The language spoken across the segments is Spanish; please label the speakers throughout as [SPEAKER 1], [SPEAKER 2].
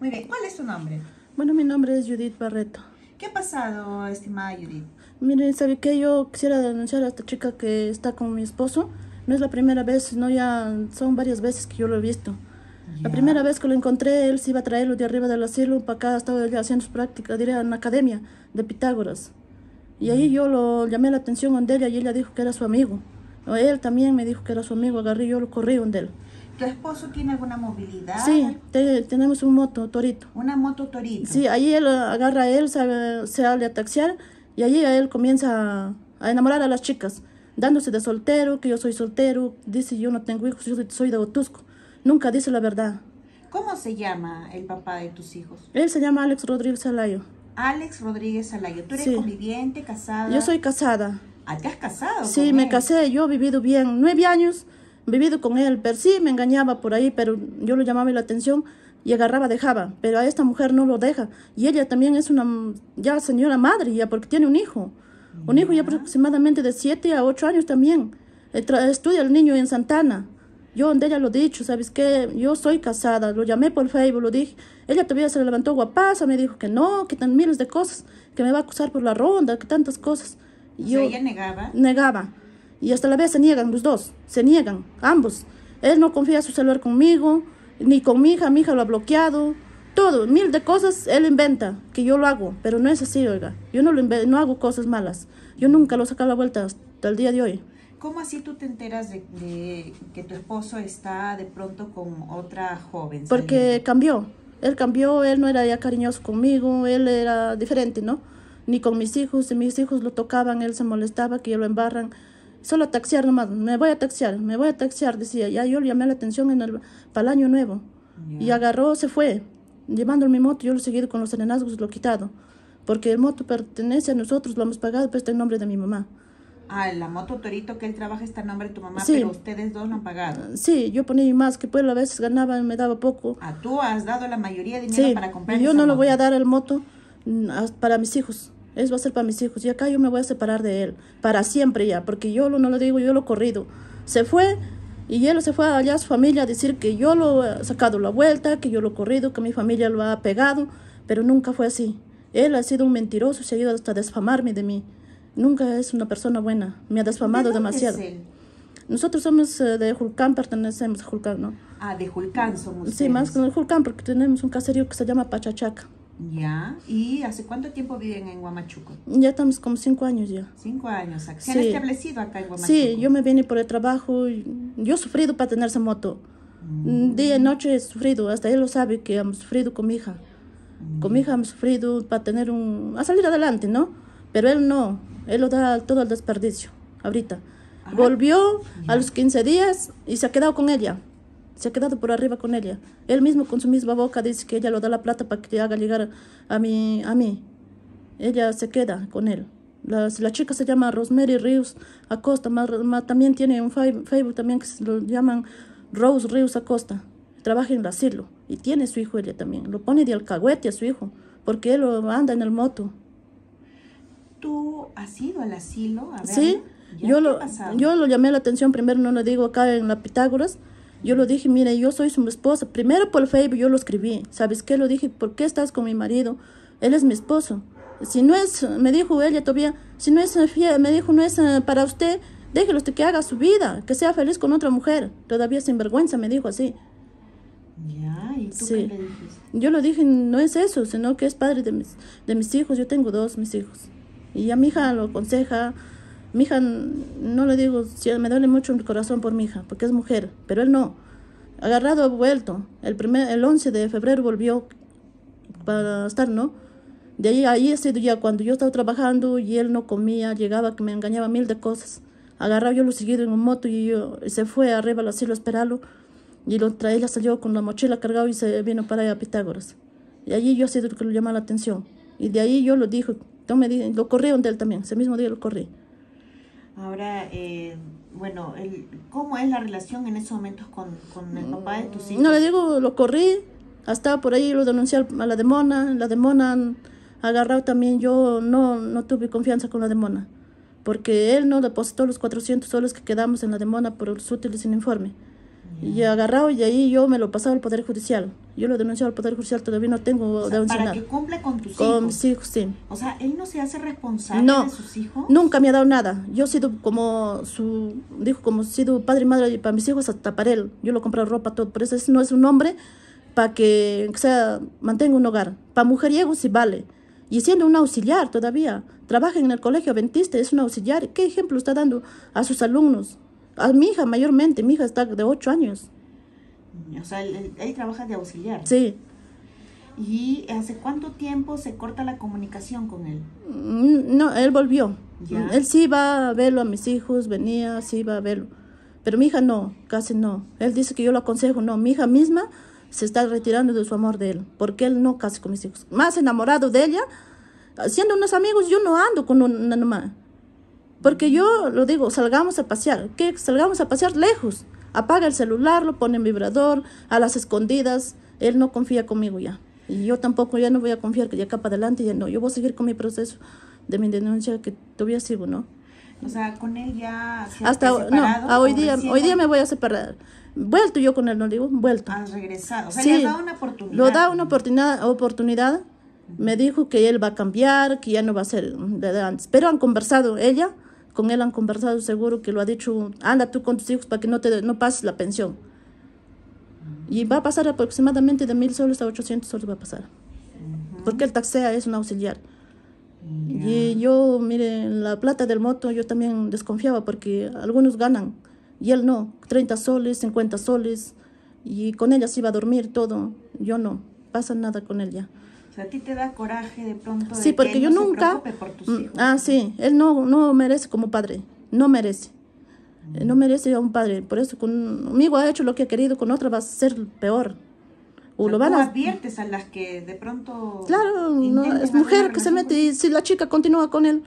[SPEAKER 1] Muy bien, ¿cuál es su nombre? Bueno, mi nombre es
[SPEAKER 2] Judith Barreto. ¿Qué ha pasado, estimada Judith?
[SPEAKER 1] Mire, ¿sabe qué? Yo quisiera denunciar a esta chica que está con mi esposo. No es la primera vez, no ya son varias veces que yo lo he visto. La primera vez que lo encontré, él se iba a traerlo de arriba del asilo para acá, estaba haciendo sus prácticas, diría, en la academia de Pitágoras. Y ahí mm. yo lo llamé la atención a ella y ella dijo que era su amigo. Él también me dijo que era su amigo, agarré yo lo corrí a él.
[SPEAKER 2] ¿Tu esposo tiene alguna movilidad?
[SPEAKER 1] Sí, tenemos un moto, torito.
[SPEAKER 2] Una moto torito. Sí, ahí él
[SPEAKER 1] agarra a él, se, sale a taxiar y allí él comienza a enamorar a las chicas, dándose de soltero, que yo soy soltero, dice yo no tengo hijos, yo soy de Otusco. Nunca dice la verdad.
[SPEAKER 2] ¿Cómo se llama el papá de tus hijos?
[SPEAKER 1] Él se llama Alex Rodríguez Alayo.
[SPEAKER 2] Alex Rodríguez Alayo. ¿Tú eres conviviente, casada? Yo soy
[SPEAKER 1] casada.
[SPEAKER 2] Ah, te has casado? Sí, me
[SPEAKER 1] casé, yo he vivido bien nueve años vivido con él, pero sí me engañaba por ahí, pero yo lo llamaba la atención y agarraba, dejaba, pero a esta mujer no lo deja. Y ella también es una ya señora madre, ya porque tiene un hijo, un hijo ya aproximadamente de 7 a 8 años también. Eh, estudia el niño en Santana. Yo donde ella lo dicho, ¿sabes qué? Yo soy casada, lo llamé por Facebook, lo dije. Ella todavía se levantó guapaza, me dijo que no, que tan miles de cosas, que me va a acusar por la ronda, que tantas cosas. Yo o ella negaba. Negaba y hasta la vez se niegan los dos, se niegan, ambos. Él no confía su celular conmigo, ni con mi hija, mi hija lo ha bloqueado, todo, mil de cosas él inventa, que yo lo hago, pero no es así, oiga, yo no, lo no hago cosas malas, yo nunca lo sacado a la vuelta hasta el día de hoy.
[SPEAKER 2] ¿Cómo así tú te enteras de, de que tu esposo está de pronto con otra joven? Porque
[SPEAKER 1] cambió, él cambió, él no era ya cariñoso conmigo, él era diferente, ¿no? Ni con mis hijos, si mis hijos lo tocaban, él se molestaba que yo lo embarran, Solo taxiar nomás, me voy a taxiar, me voy a taxiar, decía. Ya yo le llamé la atención en el, para el año nuevo. Y agarró, se fue, llevando mi moto. Yo lo seguido con los serenazgos, lo quitado. Porque el moto pertenece a nosotros, lo hemos pagado, pero está en nombre de mi mamá.
[SPEAKER 2] Ah, la moto Torito que él trabaja está en nombre de tu mamá, pero ustedes dos lo han pagado. Ah,
[SPEAKER 1] sí, yo ponía más, que pues a veces ganaba y me daba poco. Ah,
[SPEAKER 2] tú has dado la mayoría
[SPEAKER 1] de dinero para comprar yo no le lo voy a dar el moto mm, para mis hijos. Eso va a ser para mis hijos. Y acá yo me voy a separar de él. Para siempre ya. Porque yo lo, no lo digo, yo lo he corrido. Se fue. Y él se fue allá a su familia a decir que yo lo he sacado la vuelta, que yo lo he corrido, que mi familia lo ha pegado. Pero nunca fue así. Él ha sido un mentiroso, se ha ido hasta a desfamarme de mí. Nunca es una persona buena. Me ha desfamado demasiado. Nosotros somos eh, de Julcán, pertenecemos a Julcán, ¿no?
[SPEAKER 2] Ah, de Julcán somos. Sí, más que
[SPEAKER 1] de Julcán, porque tenemos un caserío que se llama Pachachaca.
[SPEAKER 2] Ya, ¿y hace cuánto tiempo viven en Huamachuco?
[SPEAKER 1] Ya estamos como cinco años ya. Cinco
[SPEAKER 2] años, ¿se han establecido acá en Huamachuco? Sí, yo
[SPEAKER 1] me vine por el trabajo, yo he sufrido para tener esa moto. Mm. Día y noche he sufrido, hasta él lo sabe que hemos sufrido con mi hija. Mm. Con mi hija hemos sufrido para tener un... a salir adelante, ¿no? Pero él no, él lo da todo al desperdicio, ahorita. Volvió a los 15 días y se ha quedado con ella se ha quedado por arriba con ella. Él mismo con su misma boca dice que ella lo da la plata para que haga llegar a mí. A mí. Ella se queda con él. La, la chica se llama Rosemary Rios Acosta, también tiene un Facebook también que se lo llaman Rose Rios Acosta. Trabaja en el asilo y tiene su hijo ella también. Lo pone de alcahuete a su hijo porque él lo anda en el moto.
[SPEAKER 2] ¿Tú has ido al asilo? A ver, sí,
[SPEAKER 1] yo lo, yo lo llamé la atención primero, no lo digo acá en la Pitágoras yo lo dije, mira, yo soy su esposa. Primero por Facebook yo lo escribí. ¿Sabes qué? Lo dije, ¿por qué estás con mi marido? Él es mi esposo. Si no es, me dijo ella todavía, si no es me dijo, no es eh, para usted, déjelo usted que haga su vida, que sea feliz con otra mujer. Todavía sin vergüenza me dijo así. Ya, ¿y tú qué le dijiste? Yo lo dije, no es eso, sino que es padre de mis, de mis hijos. Yo tengo dos, mis hijos. Y a mi hija lo aconseja, mi hija, no le digo, me duele mucho el corazón por mi hija, porque es mujer, pero él no. Agarrado, ha vuelto. El, primer, el 11 de febrero volvió para estar, ¿no? De ahí, ahí sido ya cuando yo estaba trabajando y él no comía, llegaba, que me engañaba mil de cosas. Agarrado, yo lo seguido en un moto y yo, se fue arriba al asilo a esperarlo. Y lo traía, salió con la mochila cargada y se vino para allá a Pitágoras. Y allí yo sido lo que le llamó la atención. Y de ahí yo lo dijo, lo corrí de él también, ese mismo día lo corrí.
[SPEAKER 2] Ahora, eh, bueno, el, ¿cómo es la relación en esos momentos con, con el papá de tus hijos? No, le
[SPEAKER 1] digo, lo corrí, hasta por ahí lo denuncié a la demona, la demona agarrado también, yo no, no tuve confianza con la demona, porque él no depositó los 400 soles que quedamos en la demona por los útiles sin informe y agarrado y ahí yo me lo pasaba al Poder Judicial. Yo lo denuncié al Poder Judicial, todavía no tengo o Para que
[SPEAKER 2] cumple con tus hijos. Con mis hijos, sí. O sea, él no se hace responsable de sus
[SPEAKER 1] hijos. Nunca me ha dado nada. Yo he sido como su, dijo, como sido padre y madre para mis hijos hasta para él. Yo lo comprado ropa, todo. Por eso no es un hombre para que sea, mantenga un hogar. Para mujeriego sí vale. Y siendo un auxiliar todavía. Trabaja en el colegio ventiste es un auxiliar. ¿Qué ejemplo está dando a sus alumnos? A mi hija, mayormente, mi hija está de 8 años.
[SPEAKER 2] O sea, él, trabaja de auxiliar. Sí. ¿Y hace cuánto tiempo se corta la comunicación con él?
[SPEAKER 1] Mm, no, él volvió. Él sí iba a verlo a mis hijos, venía, sí iba a verlo. Pero mi hija no, casi no. Él dice que yo lo aconsejo, no. Mi hija misma se está retirando de su amor de él, porque él no casi con mis hijos. Más enamorado de ella, siendo unos amigos, yo no ando con una mamá. Porque yo lo digo, salgamos a pasear. ¿Qué? Salgamos a pasear lejos. Apaga el celular, lo pone en vibrador, a las escondidas. Él no confía conmigo ya. Y yo tampoco, ya no voy a confiar que ya acá para adelante, ya no. Yo voy a seguir con mi proceso de mi denuncia que todavía sigo, ¿no?
[SPEAKER 2] O sea, con él ya hasta no, hoy día, hoy día me voy a
[SPEAKER 1] separar. Vuelto yo con él, no digo, vuelto. Has regresado, o sea, sí, le una oportunidad. Lo da una oportunidad, oportunidad. Me dijo que él va a cambiar, que ya no va a ser de antes. Pero han conversado ella con él han conversado seguro que lo ha dicho, anda tú con tus hijos para que no, te, no pases la pensión. Y va a pasar aproximadamente de mil soles a 800 soles va a pasar. Porque el taxea es un auxiliar. Y yo, mire, la plata del moto yo también desconfiaba porque algunos ganan y él no, 30 soles, 50 soles. Y con ella se iba a dormir todo, yo no, pasa nada con ella
[SPEAKER 2] a ti te da coraje de pronto. Sí, porque yo nunca...
[SPEAKER 1] Mm, ah, sí, él no, no merece como padre, no merece. Eh, no merece a un padre, por eso conmigo ha hecho lo que ha querido, con otra va a ser peor. O, lo van a...
[SPEAKER 2] adviertes a las que de pronto... Claro, es mujer que se
[SPEAKER 1] mete y si la chica continúa con él,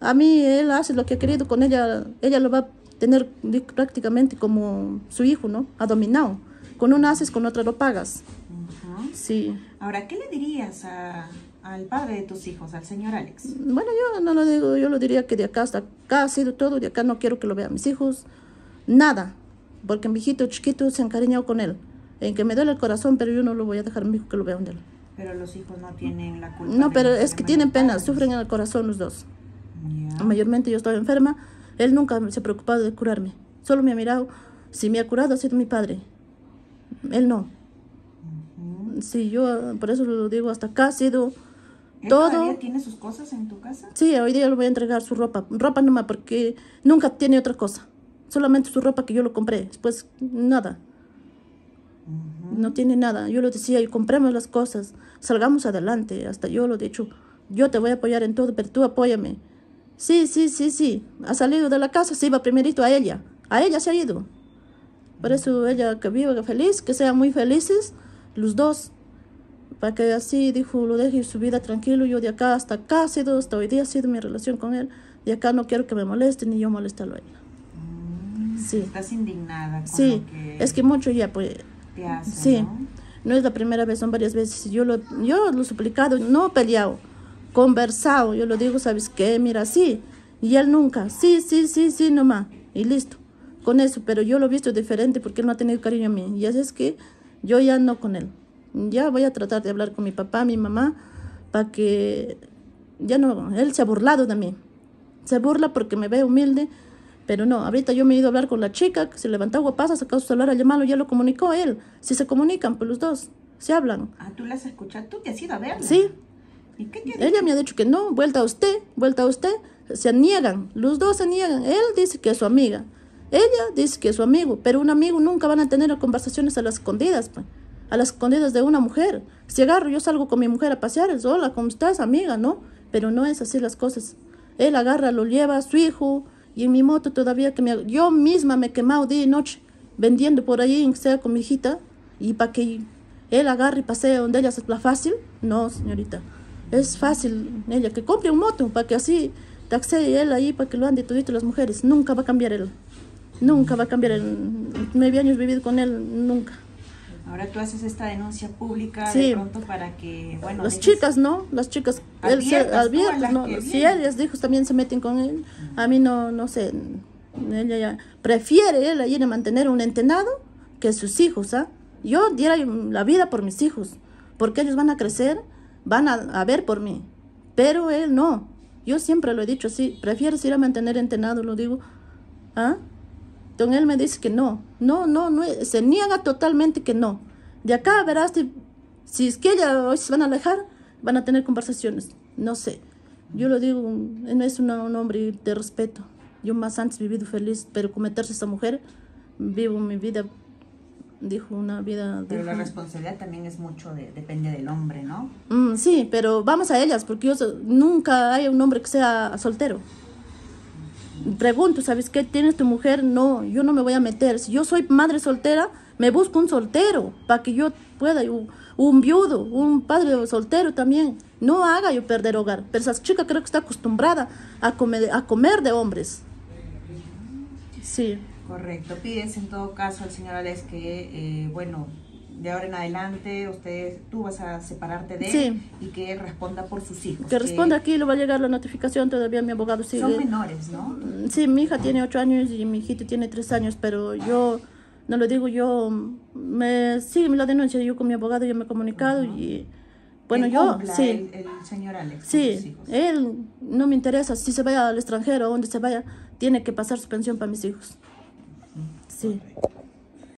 [SPEAKER 1] a mí él hace lo que ha querido con ella, ella lo va a tener prácticamente como su hijo, ¿no? Ha dominado. Con una haces, con otra lo pagas. Mm. Sí. Ahora,
[SPEAKER 2] ¿qué le dirías al padre de tus hijos, al señor Alex?
[SPEAKER 1] Bueno, yo no lo digo, yo lo diría que de acá hasta acá ha sido todo, de acá no quiero que lo vean mis hijos, nada, porque mi hijito chiquito se ha encariñado con él, en que me duele el corazón, pero yo no lo voy a dejar a mi hijo que lo vea de él.
[SPEAKER 2] Pero los hijos no tienen la
[SPEAKER 1] culpa. No, pero es que tienen pena, sufren en el corazón los dos. Mayormente yo estaba enferma, él nunca se ha preocupado de curarme, solo me ha mirado, si me ha curado ha sido mi padre, él no sí, yo ah, por eso lo digo, hasta acá ha sido todo.
[SPEAKER 2] tiene sus cosas en tu casa?
[SPEAKER 1] Sí, hoy día le voy a entregar su ropa, ropa nomás, porque nunca tiene otra cosa, solamente su ropa que yo lo compré, después nada. No tiene nada. Yo le decía, y compremos las cosas, salgamos adelante. Hasta yo lo he dicho, yo te voy a apoyar en todo, pero tú apóyame. Sí, sí, sí, sí. Ha salido de la casa, se iba primerito a ella. A ella se ha ido. Por mm. eso ella que viva feliz, que sean muy felices los dos, para que así, dijo, lo deje su vida tranquilo, yo de acá hasta acá ha sido, hasta hoy día ha sido mi relación con él, de acá no quiero que me moleste ni yo molestarlo a él.
[SPEAKER 2] Mm, sí. Estás indignada.
[SPEAKER 1] Con sí, es que mucho ya, pues... Te hace, sí, ¿no? es la primera vez, son varias veces, yo lo, yo lo he suplicado, no he peleado, conversado, yo lo digo, ¿sabes qué? Mira, sí, y él nunca, sí, sí, sí, sí, nomás, y listo, con eso, pero yo lo he visto diferente porque él no ha tenido cariño a mí, y así es que yo ya no con él. Ya voy a tratar de hablar con mi papá, mi mamá, para que ya no, él se ha burlado de mí, Se burla porque me ve humilde, pero no, ahorita yo me he ido a hablar con la chica, que se levantó guapasa, sacó su celular a llamarlo, ya lo comunicó él. Si se comunican, pues los dos, se hablan.
[SPEAKER 2] Ah, tú las escuchado, tú te has ido a verla.
[SPEAKER 1] Sí. ¿Y Ella me ha dicho que no, vuelta a usted, vuelta a usted. Se niegan, los dos se niegan. Él dice que es su amiga. Ella dice que es su amigo, pero un amigo nunca van a tener conversaciones a las escondidas, pues, a las escondidas de una mujer. Si agarro, yo salgo con mi mujer a pasear, es hola, ¿cómo estás, amiga? No, pero no es así las cosas. Él agarra, lo lleva a su hijo, y en mi moto todavía que me, yo misma me he quemado día y noche vendiendo por ahí, sea con mi hijita, y para que él agarre y pasee donde ella es la fácil. No, señorita, es fácil ella que compre un moto para que así taxee él ahí para que lo ande todito las mujeres. Nunca va a cambiar él nunca va a cambiar. En nueve años vivido con él, nunca.
[SPEAKER 2] Ahora tú haces esta denuncia pública pronto para que,
[SPEAKER 1] bueno... Las chicas, ¿no? Las chicas, él ¿no? si ellas hijos también se meten con él, a mí no, no sé, ella ya prefiere él ir a mantener un entenado que sus hijos, ¿ah? Yo diera la vida por mis hijos, porque ellos van a crecer, van a, ver por mí, pero él no. Yo siempre lo he dicho así, prefieres ir a mantener entenado, lo digo, ¿ah? Entonces él me dice que no, no, no, no, se niega totalmente que no. De acá verás, si, es que ella hoy se van a alejar, van a tener conversaciones, no sé. Yo lo digo, no es un hombre de respeto. Yo más antes he vivido feliz, pero cometerse esta mujer, vivo mi vida, dijo una vida... Pero la
[SPEAKER 2] responsabilidad también es mucho, depende del hombre,
[SPEAKER 1] ¿no? Mm, sí, pero vamos a ellas, porque yo nunca hay un hombre que sea soltero pregunto, ¿sabes qué? ¿Tienes tu mujer? No, yo no me voy a meter. Si yo soy madre soltera, me busco un soltero para que yo pueda, un, viudo, un padre soltero también. No haga yo perder hogar. Pero esa chica creo que está acostumbrada a comer, a comer de hombres. Sí.
[SPEAKER 2] Correcto. Pídese en todo caso al señor Alex que, eh, bueno, de ahora en adelante ustedes, tú vas a separarte de él y que responda por sus hijos. Que, responda
[SPEAKER 1] aquí, le va a llegar la notificación, todavía mi abogado sigue. Son menores, ¿no? Mm, sí, mi hija tiene ocho años y mi hijito tiene tres años, pero yo, no lo digo yo, me, sí, me la denuncia, yo con mi abogado yo me he comunicado y... Bueno, yo, sí.
[SPEAKER 2] El, señor Alex.
[SPEAKER 1] Sí, él no me interesa. Si se vaya al extranjero, donde se vaya, tiene que pasar su pensión para mis hijos. Sí.